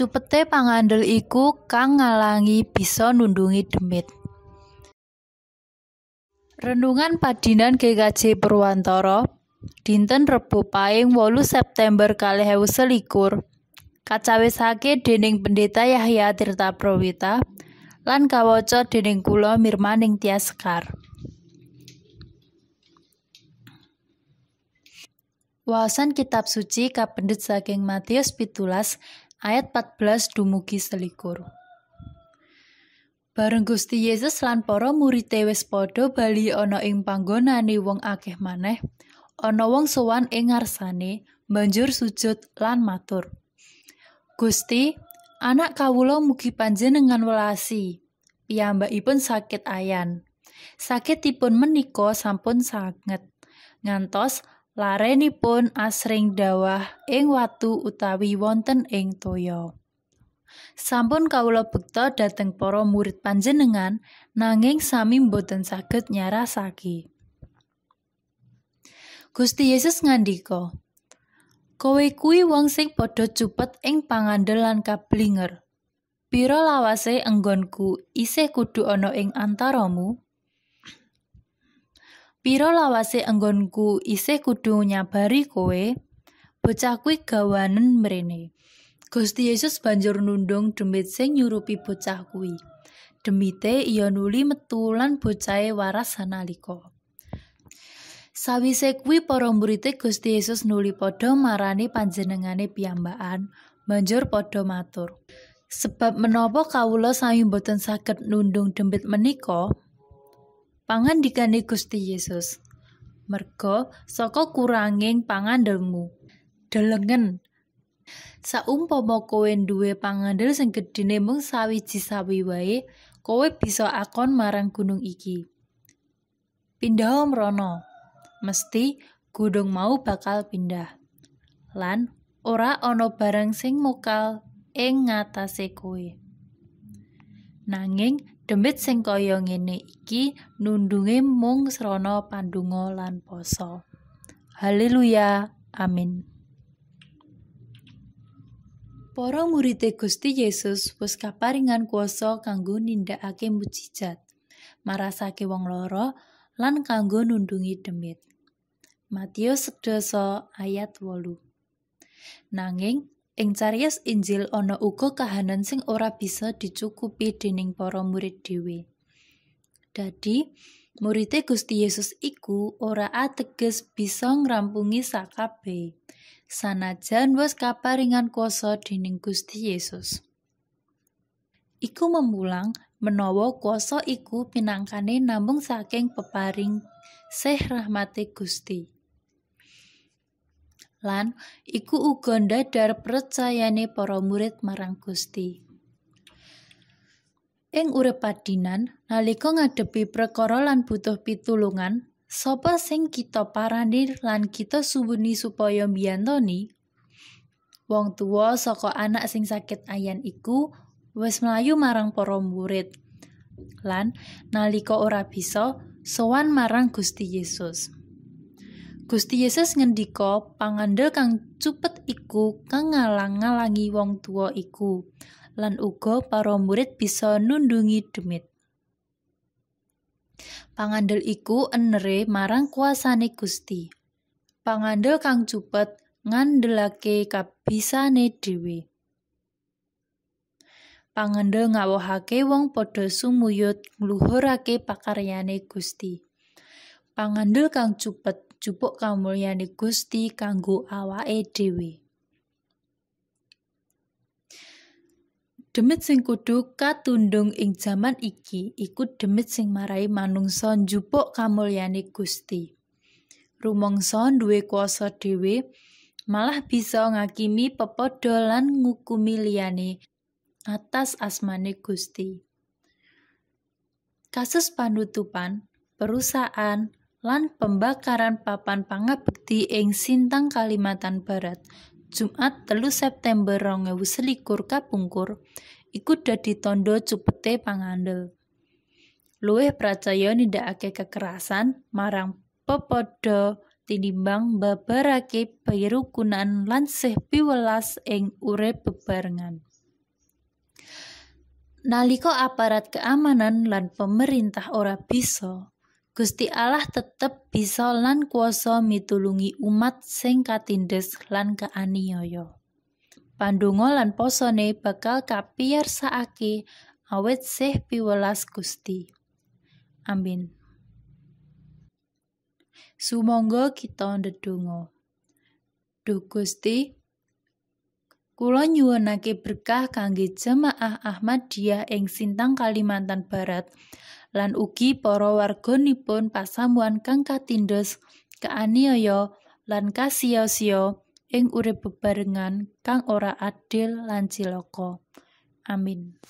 Cupete pangandel iku kang ngalangi bisa nundungi demit. Rendungan padinan GKJ Purwantoro, dinten Rebo Paing wolu September selikur kacawe sake dening Pendeta Yahya Tirta Prowita, lan kawaca dening kula Mirmaning Tiaskar. Wawasan kitab suci kapendet saking Matius pitulas ayat 14 dumugi selikur. Bareng Gusti Yesus lan para murite wis padha bali ana ing panggonane wong akeh maneh, ana wong sowan ing ngarsane, banjur sujud lan matur. Gusti, anak kawulo mugi panjenengan welasi. Piyambakipun sakit ayan. Sakitipun menika sampun sanget. Ngantos larenipun asring dawah ing watu utawi wonten ing toya. Sampun kawula bekta dhateng para murid panjenengan nanging sami boten saged nyarasake. Gusti Yesus ngandika, Kowe kuwi wong sing padha cupet ing pangandelan kablinger. Pira lawase enggonku isih kudu ana ing antaramu? Piro lawase enggonku isih kudu nyabari kowe? Bocah kuwi gawanen mrene. Gusti Yesus banjur nundung demit sing nyurupi bocah kuwi. Demite iya nuli metu lan bocahe waras sanalika. Sawise kuwi para Gusti Yesus nuli padha marani panjenengane piyambakan, banjur padha matur. Sebab menapa kawula sami boten saged nundung demit menika, pangandikane Gusti Yesus merga saka kuranging pangandelmu delengen Saumpama kowe duwe pangandel sing gedine mung sawiji sawi wae, kowe bisa akon marang gunung iki. Pindah mrono. Mesti gunung mau bakal pindah. Lan ora ana barang sing mokal ing ngatasé kowe. Nanging Demit sing kaya ngene iki nundunge mung srana pandonga lan poso. Haleluya. Amin. Para murid Gusti Yesus wis kaparingan kuasa kanggo nindakake mujizat, marasake wong loro lan kanggo nundungi demit. Matius 12 ayat 8. Nanging Ing Injil ana uga kahanan sing ora bisa dicukupi dening para murid dhewe. Dadi, murite Gusti Yesus iku ora ateges bisa ngrampungi sakabe. Sanajan wis kaparingan kuasa dening Gusti Yesus. Iku memulang menawa kuasa iku pinangkane namung saking peparing Syekh rahmate Gusti lan iku uga ndadar percayane para murid marang Gusti. Ing urip padinan, nalika ngadepi perkara lan butuh pitulungan, sapa sing kita parani lan kita subuni supaya mbiyantoni? Wong tuwa saka anak sing sakit ayan iku wis melayu marang para murid. Lan nalika ora bisa, sowan marang Gusti Yesus. Gusti Yesus ngendika pangandel kang cupet iku kang ngalang-ngalangi wong tua iku lan uga para murid bisa nundungi demit. Pangandel iku enere marang kuasane Gusti. Pangandel kang cupet ngandelake kabisane dhewe. Pangandel ngawohake wong padha sumuyut ngluhurake pakaryane Gusti. Pangandel kang cupet jupuk kamulyane Gusti kanggo awake dhewe. Demit sing kudu katundung ing jaman iki iku demit sing marai manungsa njupuk kamulyane Gusti. Rumangsa duwe kuasa dhewe malah bisa ngakimi pepadha lan ngukumi liyane atas asmane Gusti. Kasus panutupan, perusahaan, lan pembakaran papan pangabekti ing Sintang Kalimantan Barat Jumat telu September 2021 kapungkur iku dadi tondo cupete pangandel luwih pracaya nindakake kekerasan marang pepodo tinimbang babarake pirukunan lan sih piwelas ing urip bebarengan nalika aparat keamanan lan pemerintah ora bisa Gusti Allah tetep bisa lan kuasa mitulungi umat sing katindes lan keaniaya. Pandonga lan posone bakal kapiyarsakake awet sih piwelas Gusti. Amin. Sumangga kita ndedonga. Duh Gusti, Kula nyuwunake berkah kangge jemaah Ahmadiyah ing Sintang Kalimantan Barat lan ugi para warganipun pasamuan kang katindes kaaniaya lan kasiya-siya ing urip bebarengan kang ora adil lan ciloko, Amin.